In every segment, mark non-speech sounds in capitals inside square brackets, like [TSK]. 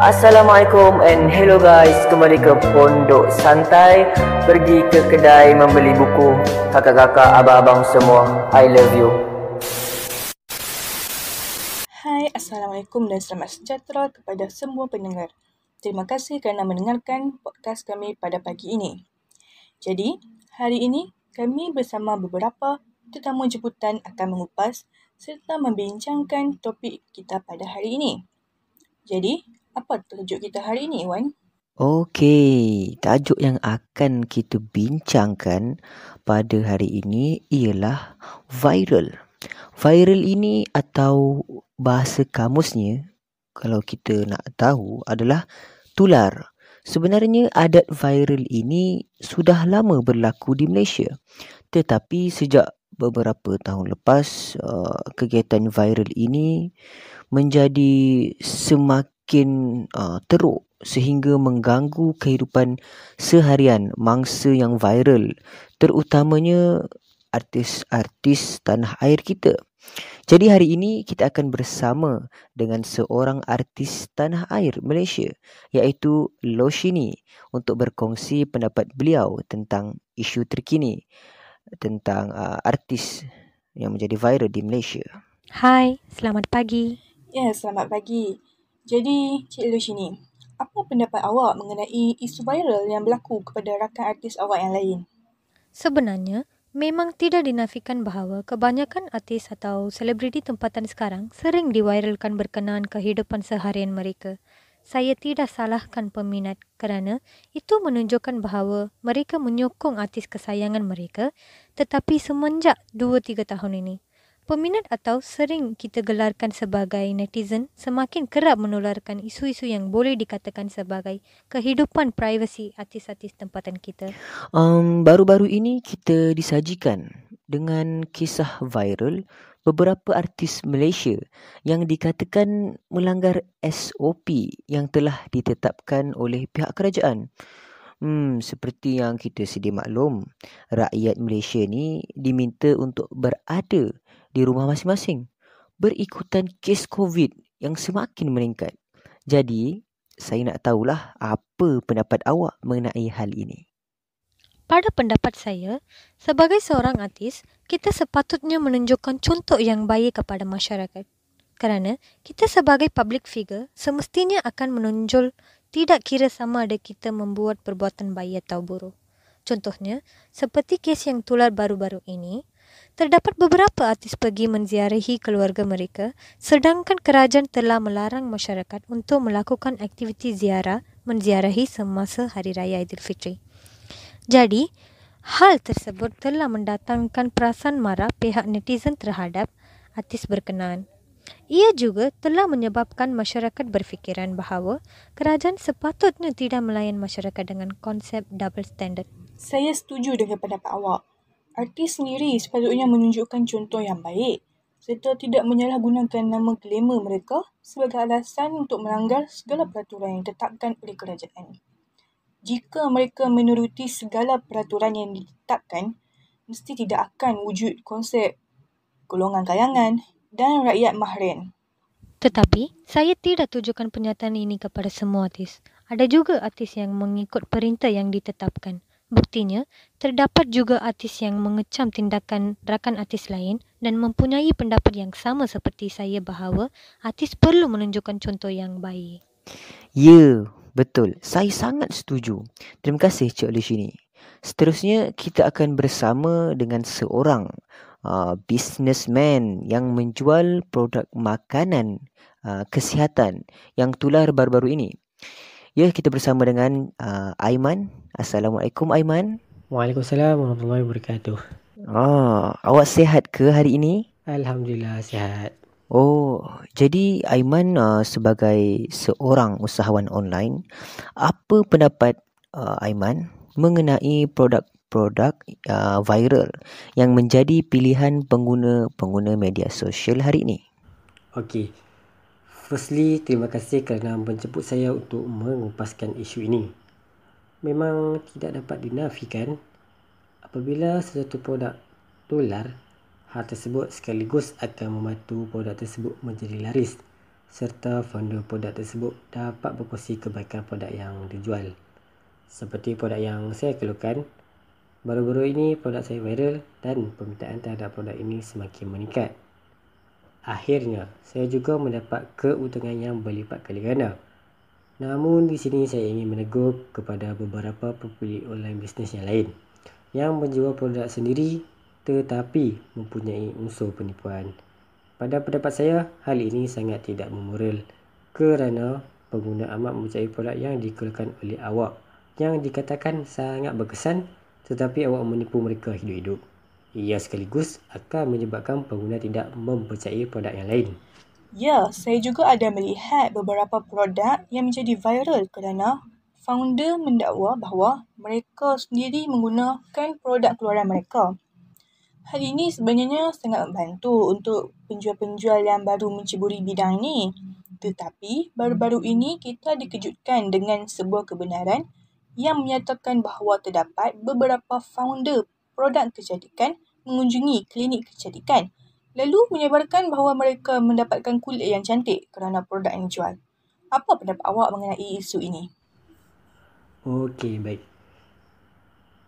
Assalamualaikum and hello guys Kembali ke Pondok Santai Pergi ke kedai membeli buku Kakak-kakak, abang-abang semua I love you Hai, Assalamualaikum dan selamat sejahtera kepada semua pendengar Terima kasih kerana mendengarkan podcast kami pada pagi ini Jadi, hari ini kami bersama beberapa tetamu jemputan akan mengupas serta membincangkan topik kita pada hari ini. Jadi, apa tajuk kita hari ni Wan? Okey, tajuk yang akan kita bincangkan pada hari ini ialah viral. Viral ini atau bahasa kamusnya kalau kita nak tahu adalah tular. Sebenarnya adat viral ini sudah lama berlaku di Malaysia. Tetapi sejak beberapa tahun lepas, uh, kegiatan viral ini menjadi semakin semakin uh, teruk sehingga mengganggu kehidupan seharian mangsa yang viral terutamanya artis-artis tanah air kita. Jadi hari ini kita akan bersama dengan seorang artis tanah air Malaysia iaitu Loshini untuk berkongsi pendapat beliau tentang isu terkini tentang uh, artis yang menjadi viral di Malaysia. Hai, selamat pagi. Ya, yeah, selamat pagi. Jadi, Cik Lucini, apa pendapat awak mengenai isu viral yang berlaku kepada rakan artis awak yang lain? Sebenarnya, memang tidak dinafikan bahawa kebanyakan artis atau selebriti tempatan sekarang sering diviralkan berkenaan kehidupan seharian mereka. Saya tidak salahkan peminat kerana itu menunjukkan bahawa mereka menyokong artis kesayangan mereka tetapi semenjak 2-3 tahun ini, peminat atau sering kita gelarkan sebagai netizen semakin kerap menularkan isu-isu yang boleh dikatakan sebagai kehidupan privasi artis-artis tempatan kita. Um, baru-baru ini kita disajikan dengan kisah viral beberapa artis Malaysia yang dikatakan melanggar SOP yang telah ditetapkan oleh pihak kerajaan. Hmm, seperti yang kita sedia maklum, rakyat Malaysia ni diminta untuk berada di rumah masing-masing berikutan kes COVID yang semakin meningkat. Jadi, saya nak tahulah apa pendapat awak mengenai hal ini. Pada pendapat saya, sebagai seorang artis, kita sepatutnya menunjukkan contoh yang baik kepada masyarakat. Kerana kita sebagai public figure semestinya akan menonjol tidak kira sama ada kita membuat perbuatan baik atau buruk. Contohnya, seperti kes yang tular baru-baru ini, terdapat beberapa artis pergi menziarahi keluarga mereka sedangkan kerajaan telah melarang masyarakat untuk melakukan aktiviti ziarah menziarahi semasa Hari Raya Aidilfitri. Jadi, hal tersebut telah mendatangkan perasaan marah pihak netizen terhadap artis berkenaan. Ia juga telah menyebabkan masyarakat berfikiran bahawa kerajaan sepatutnya tidak melayan masyarakat dengan konsep double standard. Saya setuju dengan pendapat awak. Artis sendiri sepatutnya menunjukkan contoh yang baik serta tidak menyalahgunakan nama glamour mereka sebagai alasan untuk melanggar segala peraturan yang ditetapkan oleh kerajaan. Jika mereka menuruti segala peraturan yang ditetapkan, mesti tidak akan wujud konsep golongan kayangan dan rakyat mahrin. Tetapi, saya tidak tujukan pernyataan ini kepada semua artis. Ada juga artis yang mengikut perintah yang ditetapkan. Buktinya, terdapat juga artis yang mengecam tindakan rakan artis lain dan mempunyai pendapat yang sama seperti saya bahawa artis perlu menunjukkan contoh yang baik. Ya, betul. Saya sangat setuju. Terima kasih Cik Lushini. Seterusnya, kita akan bersama dengan seorang uh, businessman yang menjual produk makanan uh, kesihatan yang tular baru-baru ini. Ya, kita bersama dengan uh, Aiman. Assalamualaikum Aiman. Waalaikumsalam warahmatullahi wabarakatuh. Ah, awak sihat ke hari ini? Alhamdulillah sihat. Oh, jadi Aiman uh, sebagai seorang usahawan online, apa pendapat uh, Aiman mengenai produk produk uh, viral yang menjadi pilihan pengguna-pengguna media sosial hari ini. Okey, Firstly, terima kasih kerana menjemput saya untuk mengupaskan isu ini. Memang tidak dapat dinafikan apabila sesuatu produk tular, hal tersebut sekaligus akan membantu produk tersebut menjadi laris serta founder produk tersebut dapat berkongsi kebaikan produk yang dijual. Seperti produk yang saya keluarkan, baru-baru ini produk saya viral dan permintaan terhadap produk ini semakin meningkat. Akhirnya, saya juga mendapat keuntungan yang berlipat kali ganda. Namun di sini saya ingin menegur kepada beberapa pemilik online bisnes yang lain yang menjual produk sendiri tetapi mempunyai unsur penipuan. Pada pendapat saya, hal ini sangat tidak memoral kerana pengguna amat mempercayai produk yang dikeluarkan oleh awak yang dikatakan sangat berkesan tetapi awak menipu mereka hidup-hidup ia sekaligus akan menyebabkan pengguna tidak mempercayai produk yang lain. Ya, saya juga ada melihat beberapa produk yang menjadi viral kerana founder mendakwa bahawa mereka sendiri menggunakan produk keluaran mereka. Hal ini sebenarnya sangat membantu untuk penjual-penjual yang baru menceburi bidang ini. Tetapi, baru-baru ini kita dikejutkan dengan sebuah kebenaran yang menyatakan bahawa terdapat beberapa founder produk kecantikan mengunjungi klinik kecantikan lalu menyebarkan bahawa mereka mendapatkan kulit yang cantik kerana produk yang dijual. Apa pendapat awak mengenai isu ini? Okey, baik.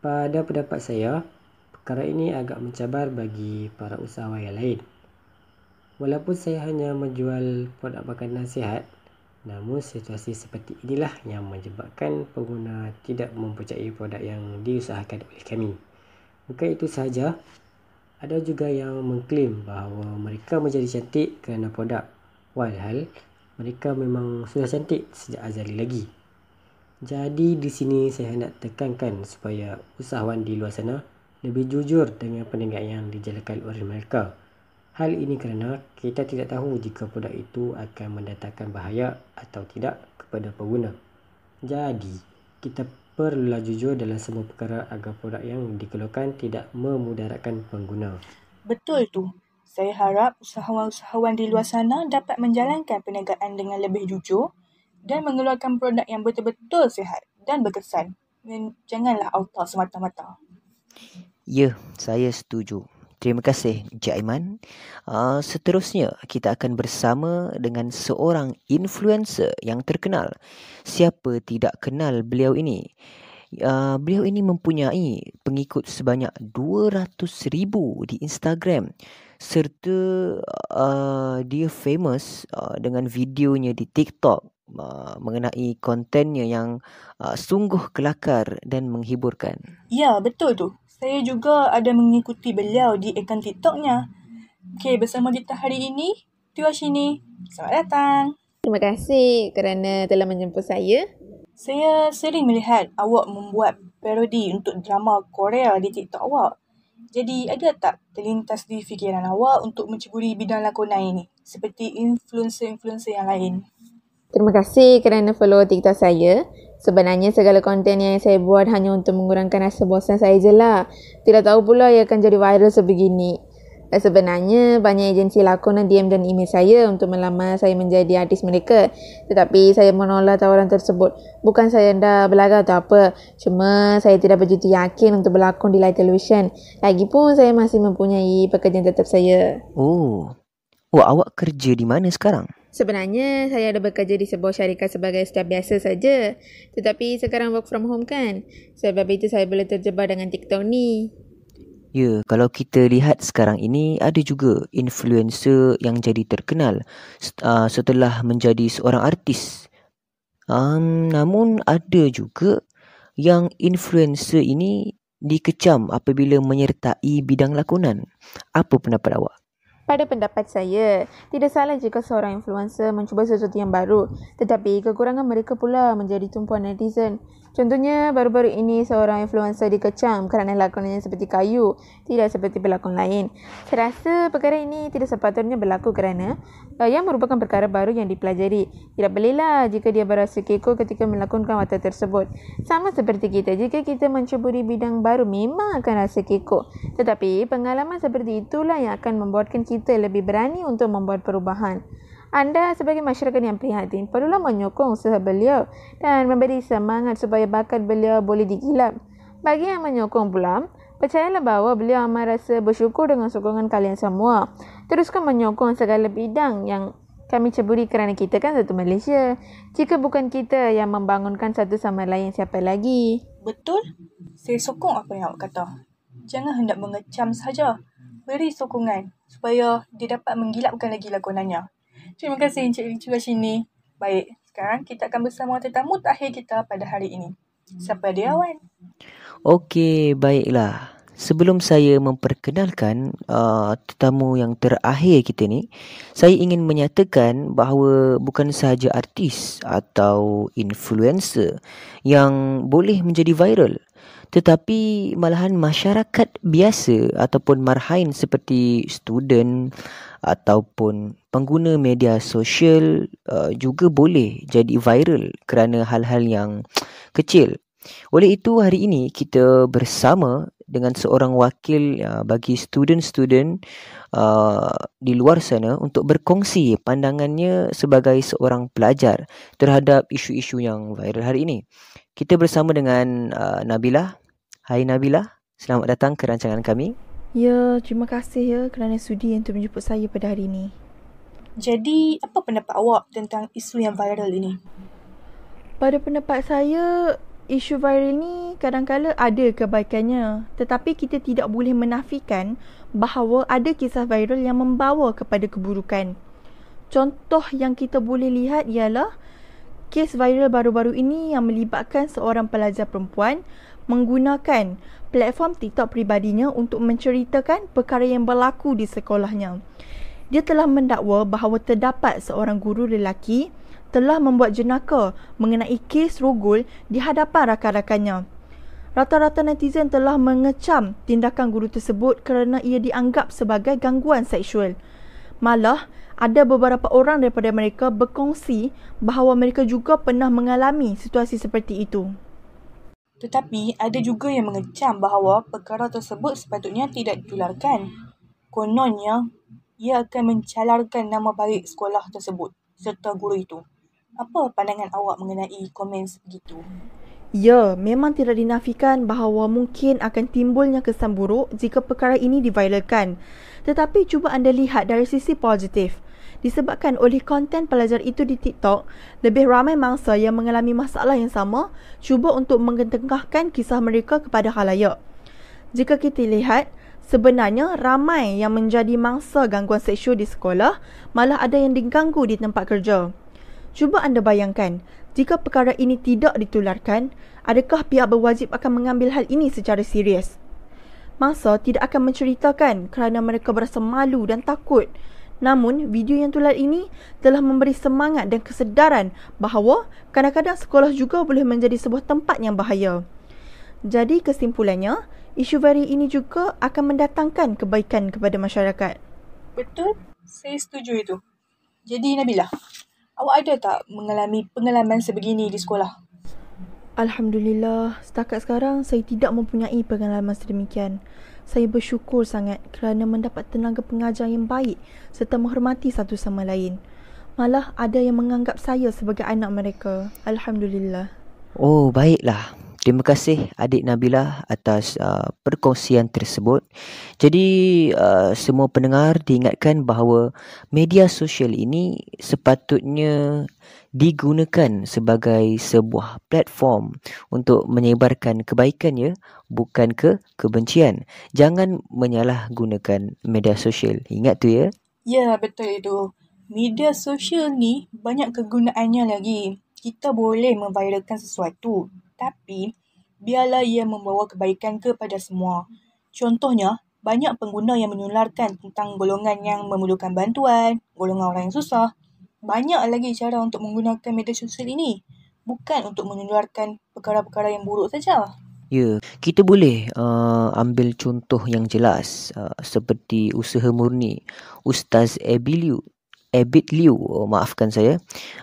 Pada pendapat saya, perkara ini agak mencabar bagi para usahawan yang lain. Walaupun saya hanya menjual produk makanan sihat, namun situasi seperti inilah yang menyebabkan pengguna tidak mempercayai produk yang diusahakan oleh kami. Bukan itu sahaja, ada juga yang mengklaim bahawa mereka menjadi cantik kerana produk. Walhal, mereka memang sudah cantik sejak azali lagi. Jadi di sini saya hendak tekankan supaya usahawan di luar sana lebih jujur dengan pendengar yang dijalankan oleh mereka. Hal ini kerana kita tidak tahu jika produk itu akan mendatangkan bahaya atau tidak kepada pengguna. Jadi, kita Perlulah jujur dalam semua perkara agar produk yang dikeluarkan tidak memudaratkan pengguna. Betul tu. Saya harap usahawan-usahawan di luar sana dapat menjalankan perniagaan dengan lebih jujur dan mengeluarkan produk yang betul-betul sihat dan berkesan. janganlah auto semata-mata. Ya, saya setuju. Terima kasih Encik Aiman. Uh, seterusnya kita akan bersama dengan seorang influencer yang terkenal. Siapa tidak kenal beliau ini? Uh, beliau ini mempunyai pengikut sebanyak 200,000 di Instagram serta uh, dia famous uh, dengan videonya di TikTok uh, mengenai kontennya yang uh, sungguh kelakar dan menghiburkan. Ya, betul tu saya juga ada mengikuti beliau di akaun TikToknya. Okay, bersama kita hari ini, Tiwa Shini. Selamat datang. Terima kasih kerana telah menjemput saya. Saya sering melihat awak membuat parodi untuk drama Korea di TikTok awak. Jadi, ada tak terlintas di fikiran awak untuk menceburi bidang lakonan ini? Seperti influencer-influencer yang lain. Terima kasih kerana follow TikTok saya. Sebenarnya segala konten yang saya buat hanya untuk mengurangkan rasa bosan saya je lah. Tidak tahu pula ia akan jadi viral sebegini. Dan eh, sebenarnya banyak agensi lakonan DM dan email saya untuk melamar saya menjadi artis mereka. Tetapi saya menolak tawaran tersebut. Bukan saya dah berlagak atau apa. Cuma saya tidak begitu yakin untuk berlakon di live television. Lagipun saya masih mempunyai pekerjaan tetap saya. Oh, Wah, awak kerja di mana sekarang? Sebenarnya saya ada bekerja di sebuah syarikat sebagai staf biasa saja. Tetapi sekarang work from home kan. Sebab itu saya boleh terjebak dengan TikTok ni. Ya, kalau kita lihat sekarang ini ada juga influencer yang jadi terkenal uh, setelah menjadi seorang artis. Um, namun ada juga yang influencer ini dikecam apabila menyertai bidang lakonan. Apa pendapat awak? Pada pendapat saya, tidak salah jika seorang influencer mencuba sesuatu yang baru. Tetapi kekurangan mereka pula menjadi tumpuan netizen. Contohnya baru-baru ini seorang influencer dikecam kerana lakonannya seperti kayu, tidak seperti pelakon lain. Saya rasa perkara ini tidak sepatutnya berlaku kerana uh, yang merupakan perkara baru yang dipelajari. Tidak belilah jika dia berasa keko ketika melakonkan watak tersebut. Sama seperti kita, jika kita mencuburi bidang baru memang akan rasa keko. Tetapi pengalaman seperti itulah yang akan membuatkan kita lebih berani untuk membuat perubahan. Anda sebagai masyarakat yang prihatin perlulah menyokong usaha beliau dan memberi semangat supaya bakat beliau boleh digilap. Bagi yang menyokong pula, percayalah bahawa beliau amat rasa bersyukur dengan sokongan kalian semua. Teruskan menyokong segala bidang yang kami ceburi kerana kita kan satu Malaysia. Jika bukan kita yang membangunkan satu sama lain, siapa lagi? Betul. Saya sokong apa yang awak kata. Jangan hendak mengecam saja. Beri sokongan supaya dia dapat menggilapkan lagi lakonannya. Terima kasih Encik Richu kat sini. Baik, sekarang kita akan bersama tetamu terakhir kita pada hari ini. Siapa dia Wan? Okey, baiklah. Sebelum saya memperkenalkan uh, tetamu yang terakhir kita ni, saya ingin menyatakan bahawa bukan sahaja artis atau influencer yang boleh menjadi viral, tetapi malahan masyarakat biasa ataupun marhain seperti student ataupun pengguna media sosial uh, juga boleh jadi viral kerana hal-hal yang [TSK] kecil. Oleh itu hari ini kita bersama dengan seorang wakil uh, bagi student-student uh, di luar sana untuk berkongsi pandangannya sebagai seorang pelajar terhadap isu-isu yang viral hari ini. Kita bersama dengan uh, Nabilah. Hai Nabila, selamat datang ke rancangan kami. Ya, terima kasih ya kerana sudi untuk menjemput saya pada hari ini. Jadi, apa pendapat awak tentang isu yang viral ini? Pada pendapat saya, isu viral ini kadang-kadang ada kebaikannya. Tetapi kita tidak boleh menafikan bahawa ada kisah viral yang membawa kepada keburukan. Contoh yang kita boleh lihat ialah kes viral baru-baru ini yang melibatkan seorang pelajar perempuan menggunakan platform TikTok peribadinya untuk menceritakan perkara yang berlaku di sekolahnya. Dia telah mendakwa bahawa terdapat seorang guru lelaki telah membuat jenaka mengenai kes rugul di hadapan rakan-rakannya. Rata-rata netizen telah mengecam tindakan guru tersebut kerana ia dianggap sebagai gangguan seksual. Malah, ada beberapa orang daripada mereka berkongsi bahawa mereka juga pernah mengalami situasi seperti itu. Tetapi ada juga yang mengecam bahawa perkara tersebut sepatutnya tidak ditularkan. Kononnya, ia akan mencalarkan nama baik sekolah tersebut serta guru itu. Apa pandangan awak mengenai komen begitu? Ya, memang tidak dinafikan bahawa mungkin akan timbulnya kesan buruk jika perkara ini diviralkan. Tetapi cuba anda lihat dari sisi positif disebabkan oleh konten pelajar itu di TikTok, lebih ramai mangsa yang mengalami masalah yang sama cuba untuk mengetengahkan kisah mereka kepada khalayak. Jika kita lihat, sebenarnya ramai yang menjadi mangsa gangguan seksual di sekolah malah ada yang diganggu di tempat kerja. Cuba anda bayangkan, jika perkara ini tidak ditularkan, adakah pihak berwajib akan mengambil hal ini secara serius? Mangsa tidak akan menceritakan kerana mereka berasa malu dan takut Namun, video yang tular ini telah memberi semangat dan kesedaran bahawa kadang-kadang sekolah juga boleh menjadi sebuah tempat yang bahaya. Jadi kesimpulannya, isu vari ini juga akan mendatangkan kebaikan kepada masyarakat. Betul, saya setuju itu. Jadi Nabilah, awak ada tak mengalami pengalaman sebegini di sekolah? Alhamdulillah, setakat sekarang saya tidak mempunyai pengalaman sedemikian saya bersyukur sangat kerana mendapat tenaga pengajar yang baik serta menghormati satu sama lain. Malah ada yang menganggap saya sebagai anak mereka. Alhamdulillah. Oh, baiklah. Terima kasih adik Nabila atas uh, perkongsian tersebut. Jadi uh, semua pendengar diingatkan bahawa media sosial ini sepatutnya digunakan sebagai sebuah platform untuk menyebarkan kebaikan ya bukan ke kebencian jangan menyalahgunakan media sosial ingat tu ya ya betul itu media sosial ni banyak kegunaannya lagi kita boleh memviralkan sesuatu tapi biarlah ia membawa kebaikan kepada semua contohnya banyak pengguna yang menyularkan tentang golongan yang memerlukan bantuan, golongan orang yang susah, banyak lagi cara untuk menggunakan media sosial ini bukan untuk menyuarakan perkara-perkara yang buruk saja. Ya, kita boleh uh, ambil contoh yang jelas uh, seperti usaha murni Ustaz Abiliu Abid Liu, oh, maafkan saya,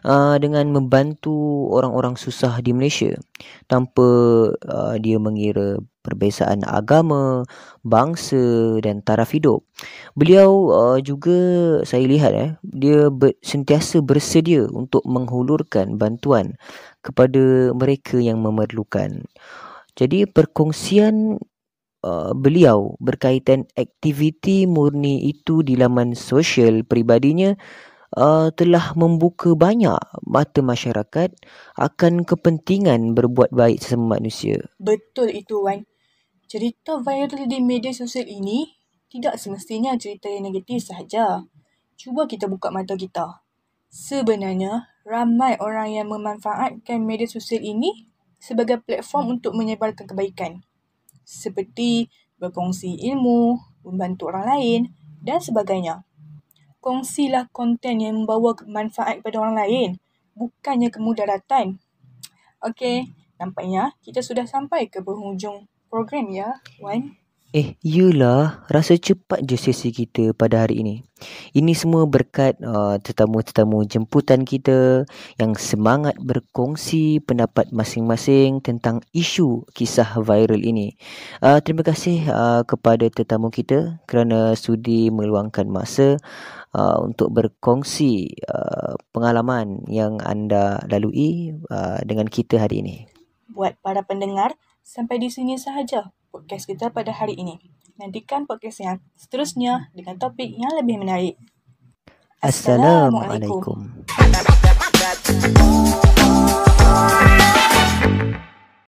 uh, dengan membantu orang-orang susah di Malaysia tanpa uh, dia mengira perbezaan agama, bangsa dan taraf hidup. Beliau uh, juga saya lihat eh dia ber, sentiasa bersedia untuk menghulurkan bantuan kepada mereka yang memerlukan. Jadi perkongsian Uh, beliau berkaitan aktiviti murni itu di laman sosial peribadinya uh, telah membuka banyak mata masyarakat akan kepentingan berbuat baik sesama manusia. Betul itu Wan cerita viral di media sosial ini tidak semestinya cerita yang negatif sahaja. Cuba kita buka mata kita. Sebenarnya, ramai orang yang memanfaatkan media sosial ini sebagai platform untuk menyebarkan kebaikan. Seperti berkongsi ilmu, membantu orang lain dan sebagainya. Kongsilah konten yang membawa manfaat kepada orang lain, bukannya kemudaratan. Okey, nampaknya kita sudah sampai ke berhujung program ya, Wan. Eh, yelah. Rasa cepat je sesi kita pada hari ini. Ini semua berkat uh, tetamu-tetamu jemputan kita yang semangat berkongsi pendapat masing-masing tentang isu kisah viral ini. Uh, terima kasih uh, kepada tetamu kita kerana sudi meluangkan masa uh, untuk berkongsi uh, pengalaman yang anda lalui uh, dengan kita hari ini. Buat para pendengar, Sampai di sini sahaja podcast kita pada hari ini. Nantikan podcast yang seterusnya dengan topik yang lebih menarik. Assalamualaikum. Assalamualaikum.